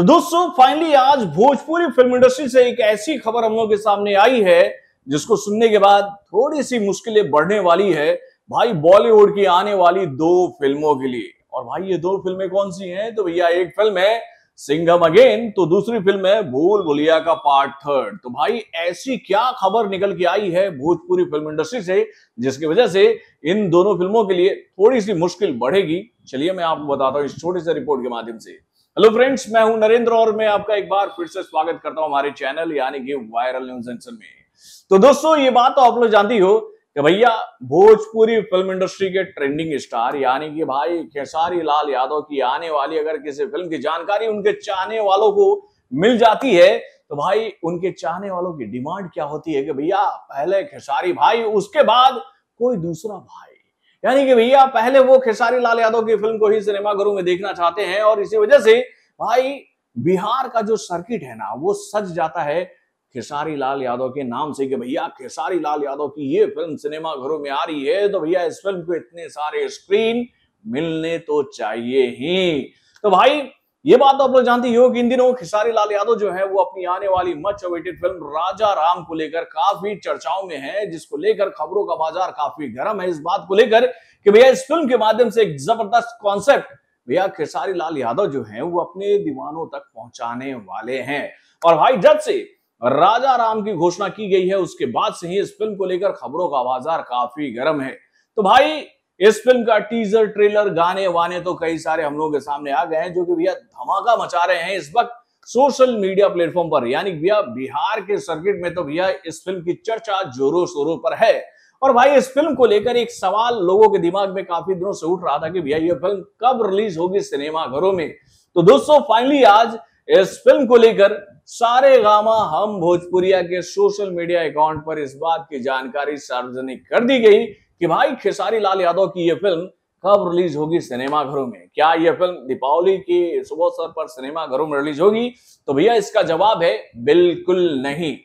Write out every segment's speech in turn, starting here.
तो दोस्तों फाइनली आज भोजपुरी फिल्म इंडस्ट्री से एक ऐसी खबर हम लोग के सामने आई है जिसको सुनने के बाद थोड़ी सी मुश्किलें बढ़ने वाली है भाई बॉलीवुड की आने वाली दो फिल्मों के लिए और भाई ये दो फिल्में कौन सी हैं तो भैया एक फिल्म है सिंघम अगेन तो दूसरी फिल्म है भूल भुलिया का पार्ट थर्ड तो भाई ऐसी क्या खबर निकल के आई है भोजपुरी फिल्म इंडस्ट्री से जिसकी वजह से इन दोनों फिल्मों के लिए थोड़ी सी मुश्किल बढ़ेगी चलिए मैं आपको बताता हूँ इस छोटी सी रिपोर्ट के माध्यम से हेलो फ्रेंड्स मैं हूं नरेंद्र और मैं आपका एक बार फिर से स्वागत करता हूं हमारे चैनल यानी कि वायरल न्यूज एंसर में तो दोस्तों ये बात तो आप लोग जानती हो कि भैया भोजपुरी फिल्म इंडस्ट्री के ट्रेंडिंग स्टार यानी कि भाई खेसारी लाल यादव की आने वाली अगर किसी फिल्म की जानकारी उनके चाहने वालों को मिल जाती है तो भाई उनके चाहने वालों की डिमांड क्या होती है कि भैया पहले खेसारी भाई उसके बाद कोई दूसरा भाई यानी कि भैया पहले वो खेसारी लाल यादव की फिल्म को ही सिनेमाघरों में देखना चाहते हैं और इसी वजह से भाई बिहार का जो सर्किट है ना वो सज जाता है खेसारी लाल यादव के नाम से कि भैया खेसारी लाल यादव की ये फिल्म सिनेमाघरों में आ रही है तो भैया इस फिल्म को इतने सारे स्क्रीन मिलने तो चाहिए ही तो भाई ये बात तो आप लोग जानते हो कि इन दिनों खिसारी लाल यादव जो है वो अपनी आने वाली much awaited film Raja Ram को लेकर काफी चर्चाओं में है जिसको लेकर खबरों का बाजार काफी गर्म है इस बात को लेकर कि भैया इस फिल्म के माध्यम से एक जबरदस्त कॉन्सेप्ट भैया खेसारी लाल यादव जो है वो अपने दीवानों तक पहुंचाने वाले हैं और भाई जब से राजा राम की घोषणा की गई है उसके बाद से ही इस फिल्म को लेकर खबरों का बाजार काफी गर्म है तो भाई इस फिल्म का टीजर ट्रेलर गाने वाने तो कई सारे हम लोगों के सामने आ गए हैं जो कि भैया धमाका मचा रहे हैं इस वक्त सोशल मीडिया प्लेटफॉर्म पर यानी भैया बिहार के सर्किट में तो भैया इस फिल्म की चर्चा जोरों शोरों पर है और भाई इस फिल्म को लेकर एक सवाल लोगों के दिमाग में काफी दिनों से उठ रहा था कि भैया ये फिल्म कब रिलीज होगी सिनेमाघरों में तो दोस्तों फाइनली आज इस फिल्म को लेकर सारे गामा हम भोजपुरिया के सोशल मीडिया अकाउंट पर इस बात की जानकारी सार्वजनिक कर दी गई कि भाई खेसारी लाल यादव की यह फिल्म कब रिलीज होगी सिनेमा घरों में क्या यह फिल्म दीपावली के सुबह सर पर सिनेमा घरों में रिलीज होगी तो भैया इसका जवाब है बिल्कुल नहीं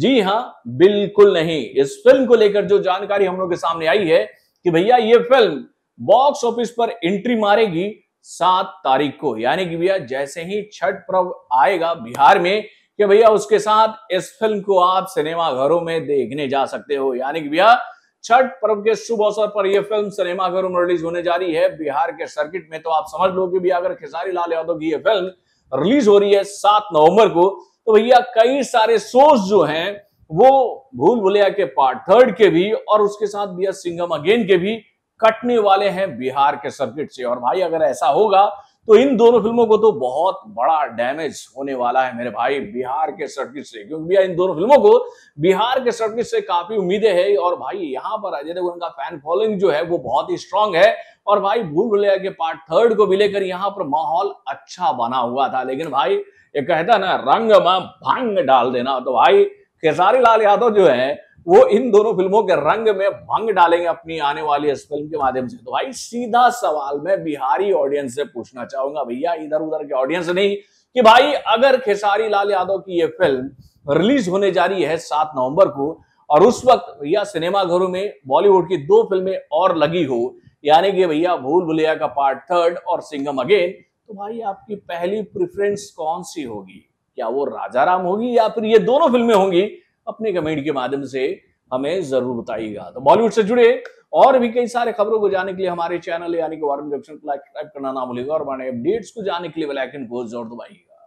जी हाँ बिल्कुल नहीं इस फिल्म को लेकर जो जानकारी हम लोग के सामने आई है कि भैया ये फिल्म बॉक्स ऑफिस पर एंट्री मारेगी सात तारीख को यानी कि भैया जैसे ही छठ पर्व आएगा बिहार में कि भैया उसके साथ इस फिल्म को आप सिनेमा घरों में देखने जा सकते हो यानी कि भैया छठ पर्व के शुभ अवसर पर यह फिल्म सिनेमाघरों में रिलीज होने जा रही है बिहार के सर्किट में तो आप समझ लो कि भी अगर खेसारी लाल यादव की यह फिल्म रिलीज हो रही है सात नवंबर को तो भैया कई सारे शोज जो हैं वो भूल भुलैया के पार्ट थर्ड के भी और उसके साथ भैया सिंगम अगेन के भी कटने वाले हैं बिहार के सर्किट से और भाई अगर ऐसा होगा तो इन दोनों फिल्मों को तो बहुत बड़ा डैमेज होने वाला है मेरे भाई बिहार के सर्किट से क्योंकि इन दोनों फिल्मों को बिहार के सर्किट से काफी उम्मीदें है और भाई यहाँ पर अजय देवगन का फैन फॉलोइंग जो है वो बहुत ही स्ट्रांग है और भाई भूल भुलैया के पार्ट थर्ड को भी लेकर यहाँ पर माहौल अच्छा बना हुआ था लेकिन भाई ये कहता ना रंग में भांग डाल देना तो भाई खेसारी लाल यादव जो है वो इन दोनों फिल्मों के रंग में भंग डालेंगे अपनी आने वाली इस फिल्म के माध्यम से तो भाई सीधा सवाल मैं बिहारी ऑडियंस से पूछना चाहूंगा भैया इधर उधर के ऑडियंस नहीं कि भाई अगर खेसारी लाल यादव की ये फिल्म रिलीज होने जा रही है सात नवंबर को और उस वक्त भैया सिनेमाघरों में बॉलीवुड की दो फिल्में और लगी हो यानी कि भैया भूल भुलिया का पार्ट थर्ड और सिंगम अगेन तो भाई आपकी पहली प्रिफरेंस कौन सी होगी क्या वो राजा राम होगी या फिर ये दोनों फिल्में होंगी अपने कमेंट के माध्यम से हमें जरूर बताइएगा तो बॉलीवुड से जुड़े और भी कई सारे खबरों को जाने के लिए हमारे चैनल यानी कि वॉरन जंक्शन को लाइक करना ना भूलिएगा और हमारे अपडेट्स को जाने के लिए बेलाइकन को जरूर दबाइएगा